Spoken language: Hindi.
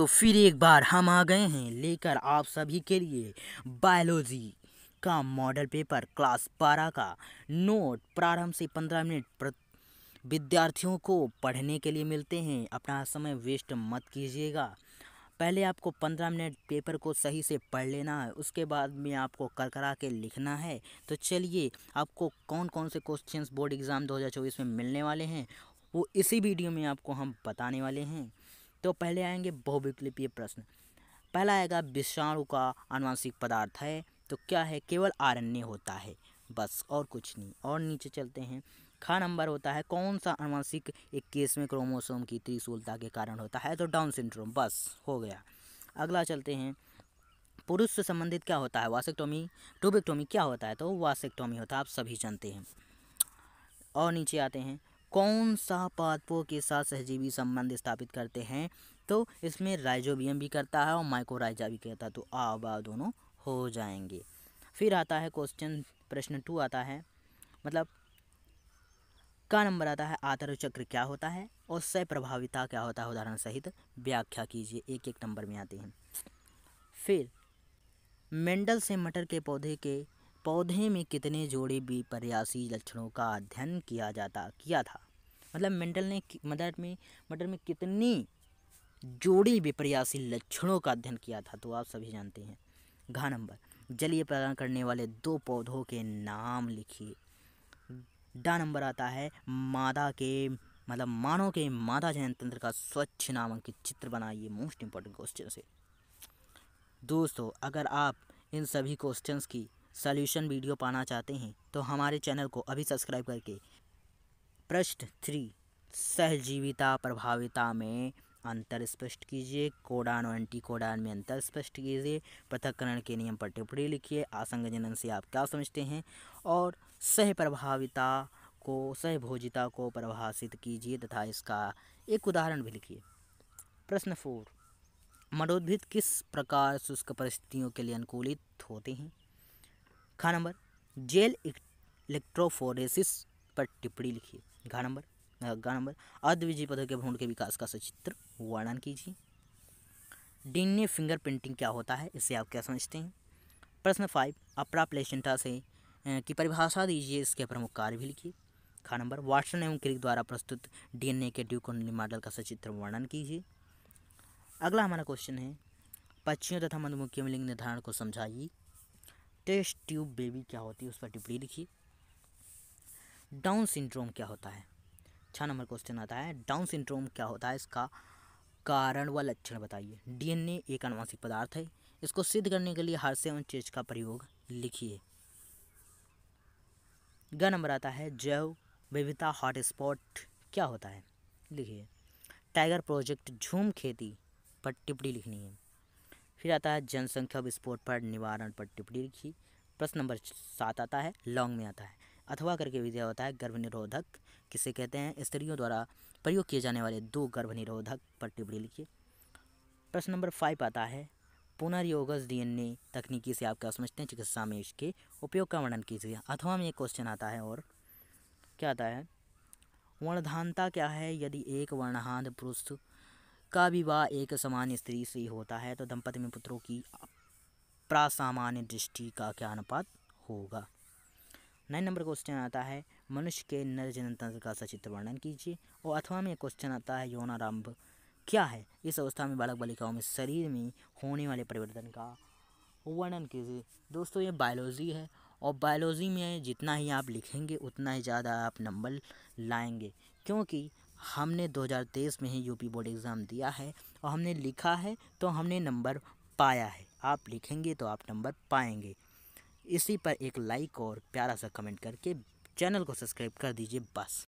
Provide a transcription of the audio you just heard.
तो फिर एक बार हम आ गए हैं लेकर आप सभी के लिए बायोलॉजी का मॉडल पेपर क्लास बारह का नोट प्रारंभ से पंद्रह मिनट विद्यार्थियों को पढ़ने के लिए मिलते हैं अपना समय वेस्ट मत कीजिएगा पहले आपको पंद्रह मिनट पेपर को सही से पढ़ लेना है उसके बाद में आपको कर करा के लिखना है तो चलिए आपको कौन कौन से क्वेश्चंस बोर्ड एग्ज़ाम 2024 में मिलने वाले हैं वो इसी वीडियो में आपको हम बताने वाले हैं तो पहले आएंगे बहुविकल्पीय प्रश्न पहला आएगा विषाणु का अनुवांशिक पदार्थ है तो क्या है केवल आरण्य होता है बस और कुछ नहीं और नीचे चलते हैं खा नंबर होता है कौन सा केस में क्रोमोसोम की त्रिशूलता के कारण होता है तो डाउन सिंड्रोम बस हो गया अगला चलते हैं पुरुष से संबंधित क्या होता है वासेक्टोमी टूबेक्टोमी क्या होता है तो वासेक्टोमी होता है आप सभी जानते हैं और नीचे आते हैं कौन सा पादपों के साथ सहजीवी संबंध स्थापित करते हैं तो इसमें राइजोबियम भी करता है और माइकोराइजा भी करता है तो आ दोनों हो जाएंगे फिर आता है क्वेश्चन प्रश्न टू आता है मतलब का नंबर आता है आतर चक्र क्या होता है और सह प्रभाविता क्या होता है उदाहरण सहित व्याख्या कीजिए एक एक नंबर में आते हैं फिर मेंडल से मटर के पौधे के पौधे में कितने जोड़े विपर्यासी लक्षणों का अध्ययन किया जाता किया था मतलब मेंटल ने मदर मतलब में मटर मतलब में कितनी जोड़ी विपर्यासी लक्षणों का अध्ययन किया था तो आप सभी जानते हैं घा नंबर जलीय प्रदान करने वाले दो पौधों के नाम लिखिए डा नंबर आता है मादा के मतलब मानव के मादा जनन तंत्र का स्वच्छ नामांकित चित्र बनाइए मोस्ट इम्पोर्टेंट क्वेश्चन से दोस्तों अगर आप इन सभी क्वेश्चंस की सॉल्यूशन वीडियो पाना चाहते हैं तो हमारे चैनल को अभी सब्सक्राइब करके पृष्ठ थ्री सहजीविता प्रभाविता में अंतर स्पष्ट कीजिए कोडान और एंटी कोडान में अंतर स्पष्ट कीजिए पृथककरण के नियम पर टिप्पणी लिखिए आसंगजनन से आप क्या समझते हैं और सह प्रभाविता को सहभोजिता को परिभाषित कीजिए तथा इसका एक उदाहरण भी लिखिए प्रश्न फोर मनोद्भिद किस प्रकार शुष्क परिस्थितियों के लिए अनुकूलित होते हैं घा नंबर जेल इलेक्ट्रोफोरेसिस पर टिप्पणी लिखिए घा नंबर घा नंबर अद्विजी पदों के भ्रूण के विकास का सचित्र वर्णन कीजिए डीएनए फिंगर प्रिंटिंग क्या होता है इसे आप क्या समझते हैं प्रश्न फाइव अपरा प्लेसेंटा से की परिभाषा दीजिए इसके प्रमुख कार्य भी लिखिए खा नंबर वाटसन एवं क्रिक द्वारा प्रस्तुत डीएनए के ड्यूकोनली मॉडल का सचित्र वर्णन कीजिए अगला हमारा क्वेश्चन है पक्षियों तथा मधुमुखी में लिंग निर्धारण को समझाइए टेस्ट ट्यूब बेबी क्या होती है उस पर टिप्पणी लिखिए डाउन सिंड्रोम क्या होता है छः नंबर क्वेश्चन आता है डाउन सिंड्रोम क्या होता है इसका कारण व लक्षण बताइए डीएनए एक अनुवांशिक पदार्थ है इसको सिद्ध करने के लिए से उन चेज का प्रयोग लिखिए ग नंबर आता है जैव विविधता हॉटस्पॉट क्या होता है लिखिए टाइगर प्रोजेक्ट झूम खेती पर टिप्पणी लिखनी है फिर आता है जनसंख्या विस्फोट पर निवारण पर टिप्पणी लिखी प्रश्न नंबर सात आता है लॉन्ग में आता है अथवा करके विधेय होता है गर्भ निरोधक किसे कहते हैं स्त्रियों द्वारा प्रयोग किए जाने वाले दो गर्भ निरोधक पर टिप्पणी लिखिए प्रश्न नंबर फाइव आता है पुनर्योगस डीएनए तकनीकी से आप क्या समझते हैं चिकित्सा में इसके उपयोग का वर्णन कीजिए अथवा में एक क्वेश्चन आता है और क्या आता है वर्णधानता क्या है यदि एक वर्णहांध पुरुष का विवाह एक सामान्य स्त्री से होता है तो दंपति में पुत्रों की प्रासामान्य दृष्टि का क्या अनुपात होगा नाइन नंबर क्वेश्चन आता है मनुष्य के नर जनतंत्र का सचित्र वर्णन कीजिए और अथवा में क्वेश्चन आता है यौनारंभ क्या है इस अवस्था में बालक बालिकाओं में शरीर में होने वाले परिवर्तन का वर्णन कीजिए दोस्तों ये बायोलॉजी है और बायोलॉजी में जितना ही आप लिखेंगे उतना ही ज़्यादा आप नंबर लाएंगे क्योंकि हमने 2023 में ही यूपी बोर्ड एग्ज़ाम दिया है और हमने लिखा है तो हमने नंबर पाया है आप लिखेंगे तो आप नंबर पाएंगे इसी पर एक लाइक और प्यारा सा कमेंट करके चैनल को सब्सक्राइब कर दीजिए बस